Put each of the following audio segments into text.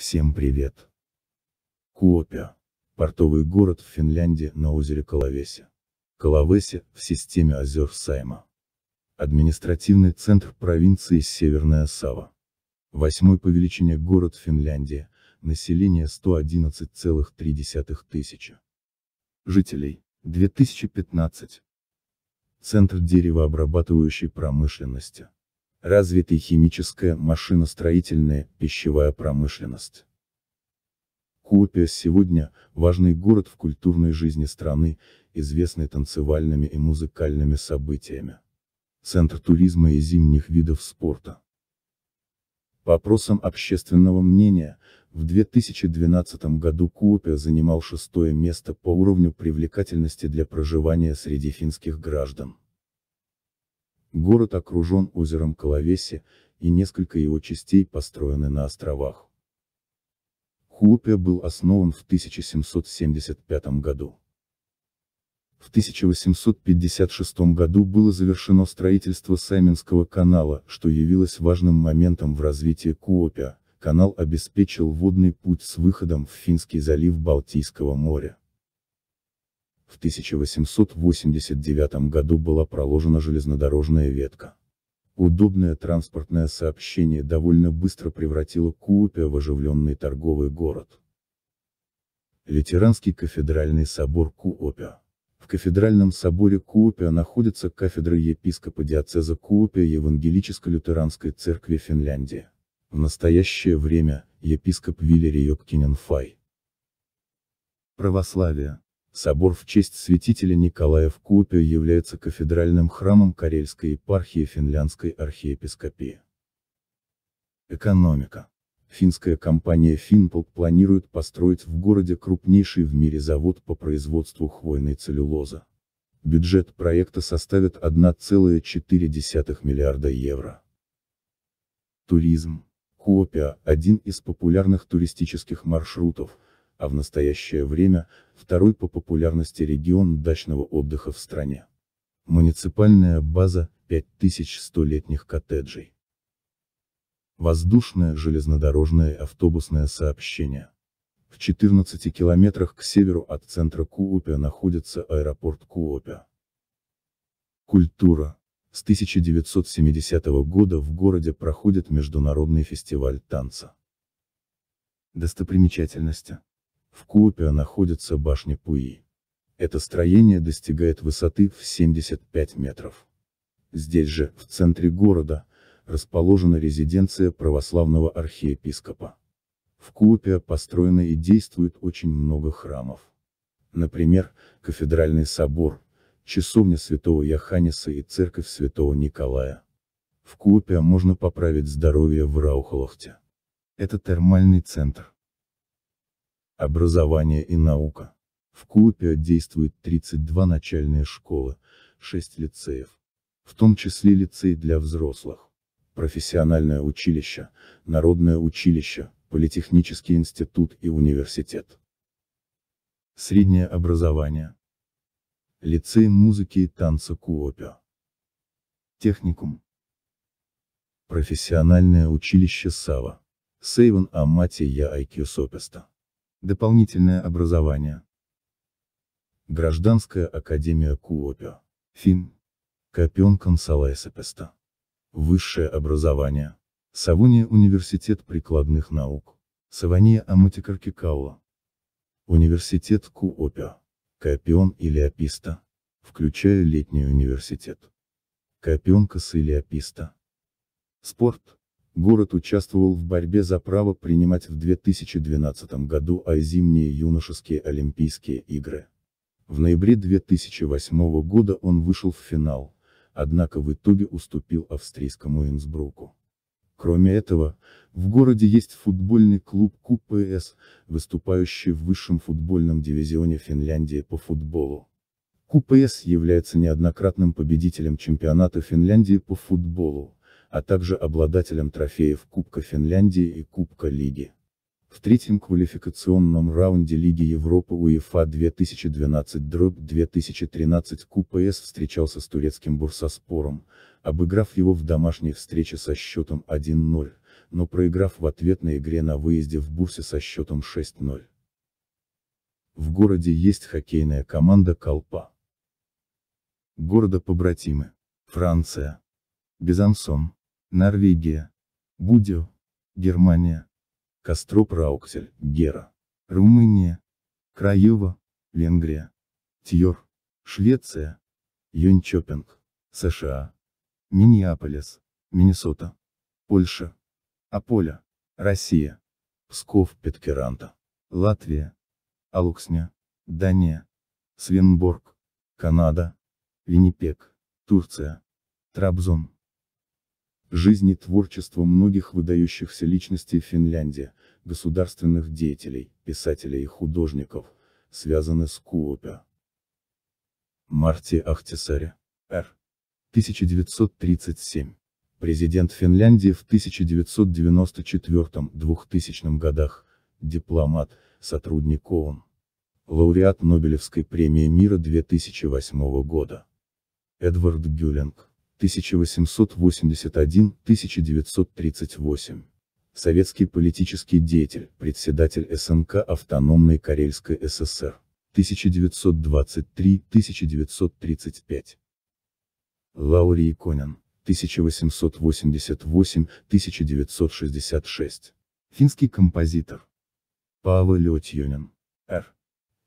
Всем привет! Куопя. Портовый город в Финляндии на озере Коловесе. Коловесе, в системе озер Сайма. Административный центр провинции Северная Сава. Восьмой по величине город Финляндии, население 111,3 тысячи. Жителей, 2015. Центр деревообрабатывающей промышленности развитой химическая, машиностроительная, пищевая промышленность. Куопия сегодня – важный город в культурной жизни страны, известный танцевальными и музыкальными событиями. Центр туризма и зимних видов спорта. По опросам общественного мнения, в 2012 году Куопия занимал шестое место по уровню привлекательности для проживания среди финских граждан. Город окружен озером Коловеси, и несколько его частей построены на островах. Хуопия был основан в 1775 году. В 1856 году было завершено строительство Сайминского канала, что явилось важным моментом в развитии Куопия, канал обеспечил водный путь с выходом в Финский залив Балтийского моря. В 1889 году была проложена железнодорожная ветка. Удобное транспортное сообщение довольно быстро превратило Куопе в оживленный торговый город. Литеранский кафедральный собор Куопе. В кафедральном соборе Куопе находится кафедра епископа диоцеза Куопе Евангелическо-лютеранской церкви Финляндии. В настоящее время, епископ Вилли Йоккинен Фай. Православие. Собор в честь святителя Николая в Купе является кафедральным храмом Карельской епархии финляндской архиепископии. Экономика. Финская компания Финпол планирует построить в городе крупнейший в мире завод по производству хвойной целлюлозы. Бюджет проекта составит 1,4 миллиарда евро. Туризм. Куопиа – один из популярных туристических маршрутов – а в настоящее время, второй по популярности регион дачного отдыха в стране. Муниципальная база, 5100 летних коттеджей. Воздушное, железнодорожное и автобусное сообщение. В 14 километрах к северу от центра Куопия находится аэропорт Куопия. Культура. С 1970 года в городе проходит международный фестиваль танца. Достопримечательности. В Куопе находится башня Пуи. Это строение достигает высоты в 75 метров. Здесь же, в центре города, расположена резиденция православного архиепископа. В Куопе построено и действует очень много храмов. Например, кафедральный собор, часовня святого Яханиса и церковь святого Николая. В Куопе можно поправить здоровье в Раухолохте. Это термальный центр образование и наука. В Куопе действует 32 начальные школы, 6 лицеев, в том числе лицей для взрослых, профессиональное училище, народное училище, политехнический институт и университет. Среднее образование. Лицей музыки и танца Куопе. Техникум. Профессиональное училище Сава. Сейвен Амати Я Айкью Сопеста. Дополнительное образование. Гражданская академия Куопио. Фин. Копион Консалайса Высшее образование. Савуния Университет прикладных наук. Савония Аматикаркикаула. Университет Куопио. Копион Илиаписта. Включая летний университет. Копион Касылиаписта. Спорт. Город участвовал в борьбе за право принимать в 2012 году а зимние юношеские Олимпийские игры. В ноябре 2008 года он вышел в финал, однако в итоге уступил австрийскому Инсбруку. Кроме этого, в городе есть футбольный клуб КПС, выступающий в высшем футбольном дивизионе Финляндии по футболу. КПС является неоднократным победителем чемпионата Финляндии по футболу, а также обладателем трофеев Кубка Финляндии и Кубка Лиги. В третьем квалификационном раунде Лиги Европы УЕФА 2012-2013 КПС встречался с турецким Бурсаспором, обыграв его в домашней встрече со счетом 1-0, но проиграв в ответной игре на выезде в Бурсе со счетом 6-0. В городе есть хоккейная команда «Колпа». Города-побратимы. Франция. Безансон. Норвегия. Будио. Германия. Костроп Рауксель, Гера. Румыния. Краева. Венгрия. Тьор. Швеция. Юнчопинг. США. Миннеаполис. Миннесота. Польша. Аполя. Россия. Псков, Петкеранта. Латвия. Алуксня. Дания. Свенборг. Канада. Виннипек. Турция. Трабзон жизни творчество многих выдающихся личностей Финляндии, государственных деятелей, писателей и художников, связаны с Куопе. Марти Ахтисаре. Р. 1937. Президент Финляндии в 1994-2000 годах, дипломат, сотрудник ООН. Лауреат Нобелевской премии мира 2008 года. Эдвард Гюлинг. 1881-1938. Советский политический деятель, председатель СНК Автономной Карельской ССР. 1923-1935. Лаурий Конин. 1888-1966. Финский композитор. Паавы Летьюнин. Р.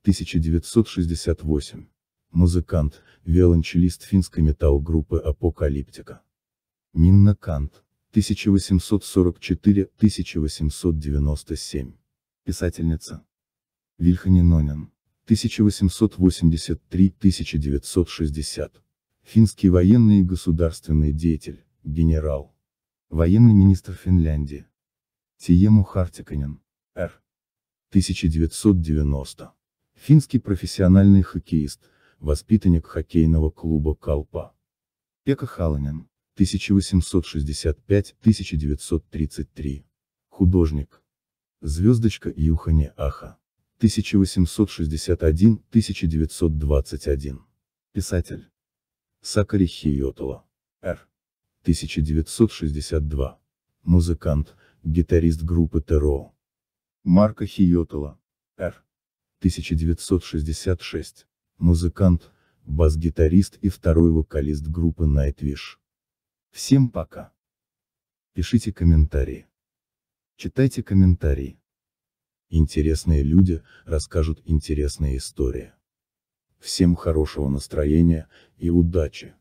1968 музыкант, виолончелист финской метал-группы «Апокалиптика». Минна Кант, 1844-1897. Писательница. Вильхани Нонин, 1883-1960. Финский военный и государственный деятель, генерал. Военный министр Финляндии. Тиему Хартиканин, Р. 1990. Финский профессиональный хоккеист, воспитанник хоккейного клуба Калпа. Пека Халанин, 1865-1933. Художник. Звездочка Юхани Аха. 1861-1921. Писатель. Сакари Хиотола. Р. 1962. Музыкант, гитарист группы Теро. Марко Хиотола. Р. 1966 музыкант, бас-гитарист и второй вокалист группы Nightwish. Всем пока. Пишите комментарии. Читайте комментарии. Интересные люди расскажут интересные истории. Всем хорошего настроения и удачи!